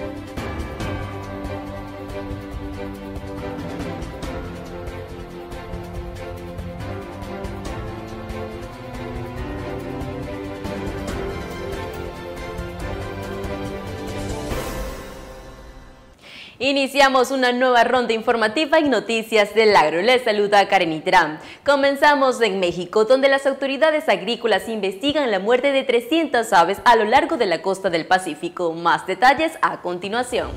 Thank you. Iniciamos una nueva ronda informativa y Noticias del Agro. Les saluda Karen Itram. Comenzamos en México, donde las autoridades agrícolas investigan la muerte de 300 aves a lo largo de la costa del Pacífico. Más detalles a continuación.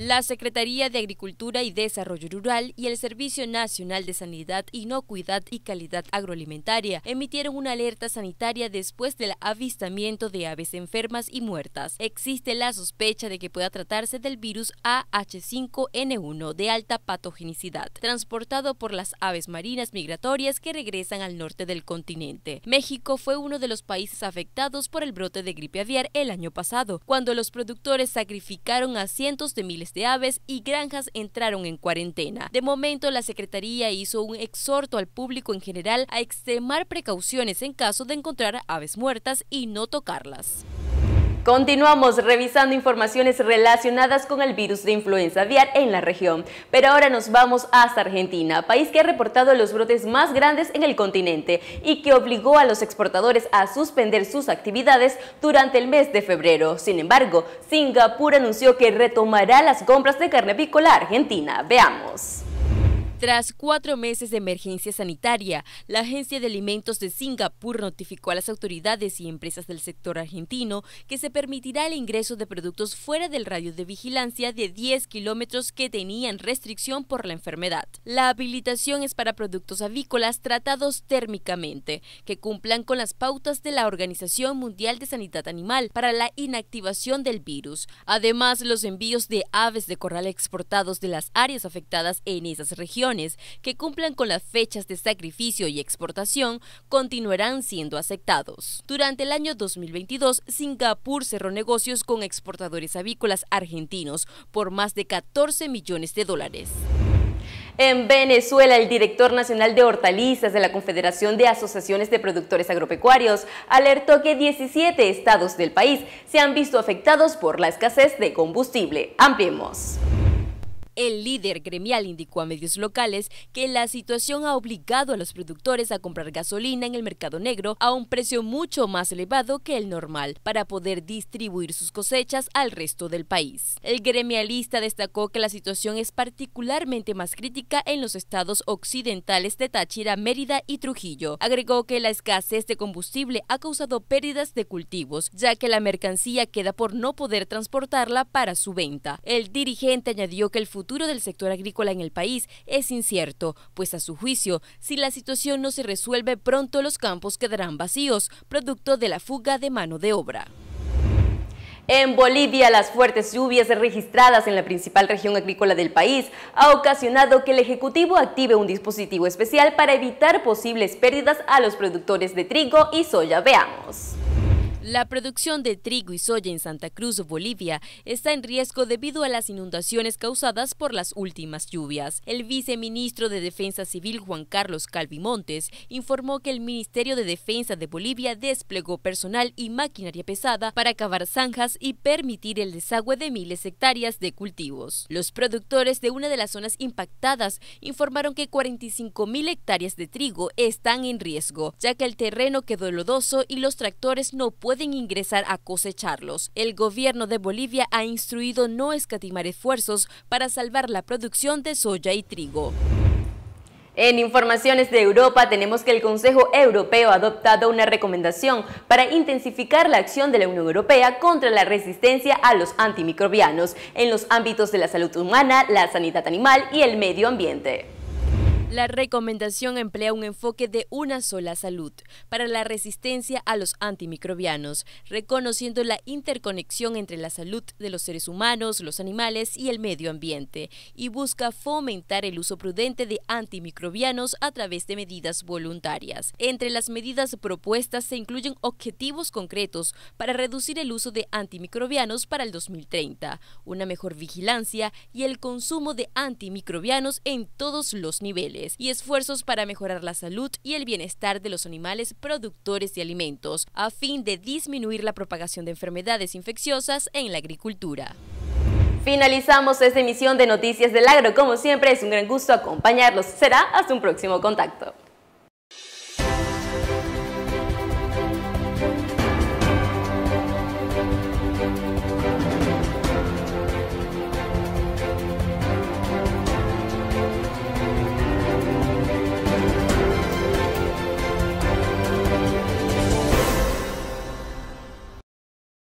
La Secretaría de Agricultura y Desarrollo Rural y el Servicio Nacional de Sanidad, Inocuidad y Calidad Agroalimentaria emitieron una alerta sanitaria después del avistamiento de aves enfermas y muertas. Existe la sospecha de que pueda tratarse del virus AH5N1 de alta patogenicidad, transportado por las aves marinas migratorias que regresan al norte del continente. México fue uno de los países afectados por el brote de gripe aviar el año pasado, cuando los productores sacrificaron a cientos de miles de aves y granjas entraron en cuarentena. De momento, la Secretaría hizo un exhorto al público en general a extremar precauciones en caso de encontrar aves muertas y no tocarlas. Continuamos revisando informaciones relacionadas con el virus de influenza aviar en la región, pero ahora nos vamos hasta Argentina, país que ha reportado los brotes más grandes en el continente y que obligó a los exportadores a suspender sus actividades durante el mes de febrero. Sin embargo, Singapur anunció que retomará las compras de carne avícola Argentina. Veamos. Tras cuatro meses de emergencia sanitaria, la Agencia de Alimentos de Singapur notificó a las autoridades y empresas del sector argentino que se permitirá el ingreso de productos fuera del radio de vigilancia de 10 kilómetros que tenían restricción por la enfermedad. La habilitación es para productos avícolas tratados térmicamente, que cumplan con las pautas de la Organización Mundial de Sanidad Animal para la inactivación del virus. Además, los envíos de aves de corral exportados de las áreas afectadas en esas regiones que cumplan con las fechas de sacrificio y exportación continuarán siendo aceptados. Durante el año 2022, Singapur cerró negocios con exportadores avícolas argentinos por más de 14 millones de dólares. En Venezuela, el director nacional de hortalizas de la Confederación de Asociaciones de Productores Agropecuarios alertó que 17 estados del país se han visto afectados por la escasez de combustible. Ampliemos. El líder gremial indicó a medios locales que la situación ha obligado a los productores a comprar gasolina en el mercado negro a un precio mucho más elevado que el normal para poder distribuir sus cosechas al resto del país. El gremialista destacó que la situación es particularmente más crítica en los estados occidentales de Táchira, Mérida y Trujillo. Agregó que la escasez de combustible ha causado pérdidas de cultivos, ya que la mercancía queda por no poder transportarla para su venta. El dirigente añadió que el futuro futuro del sector agrícola en el país es incierto, pues a su juicio, si la situación no se resuelve pronto, los campos quedarán vacíos, producto de la fuga de mano de obra. En Bolivia, las fuertes lluvias registradas en la principal región agrícola del país ha ocasionado que el Ejecutivo active un dispositivo especial para evitar posibles pérdidas a los productores de trigo y soya. Veamos. La producción de trigo y soya en Santa Cruz, Bolivia, está en riesgo debido a las inundaciones causadas por las últimas lluvias. El viceministro de Defensa Civil Juan Carlos Calvimontes informó que el Ministerio de Defensa de Bolivia desplegó personal y maquinaria pesada para cavar zanjas y permitir el desagüe de miles de hectáreas de cultivos. Los productores de una de las zonas impactadas informaron que 45.000 hectáreas de trigo están en riesgo, ya que el terreno quedó lodoso y los tractores no pueden ingresar a cosecharlos. El gobierno de Bolivia ha instruido no escatimar esfuerzos para salvar la producción de soya y trigo. En informaciones de Europa tenemos que el Consejo Europeo ha adoptado una recomendación para intensificar la acción de la Unión Europea contra la resistencia a los antimicrobianos en los ámbitos de la salud humana, la sanidad animal y el medio ambiente. La recomendación emplea un enfoque de una sola salud para la resistencia a los antimicrobianos, reconociendo la interconexión entre la salud de los seres humanos, los animales y el medio ambiente, y busca fomentar el uso prudente de antimicrobianos a través de medidas voluntarias. Entre las medidas propuestas se incluyen objetivos concretos para reducir el uso de antimicrobianos para el 2030, una mejor vigilancia y el consumo de antimicrobianos en todos los niveles y esfuerzos para mejorar la salud y el bienestar de los animales productores de alimentos, a fin de disminuir la propagación de enfermedades infecciosas en la agricultura. Finalizamos esta emisión de Noticias del Agro. Como siempre, es un gran gusto acompañarlos. Será hasta un próximo contacto.